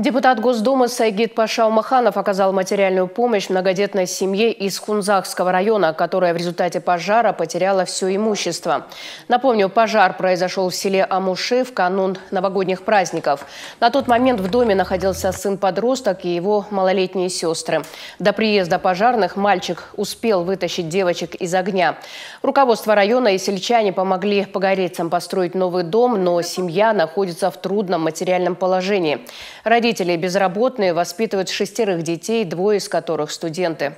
Депутат Госдумы Сайгит Паша Умаханов оказал материальную помощь многодетной семье из Хунзахского района, которая в результате пожара потеряла все имущество. Напомню, пожар произошел в селе Амуши в канун новогодних праздников. На тот момент в доме находился сын-подросток и его малолетние сестры. До приезда пожарных мальчик успел вытащить девочек из огня. Руководство района и сельчане помогли погорельцам построить новый дом, но семья находится в трудном материальном положении. Ради Родители безработные воспитывают шестерых детей, двое из которых студенты.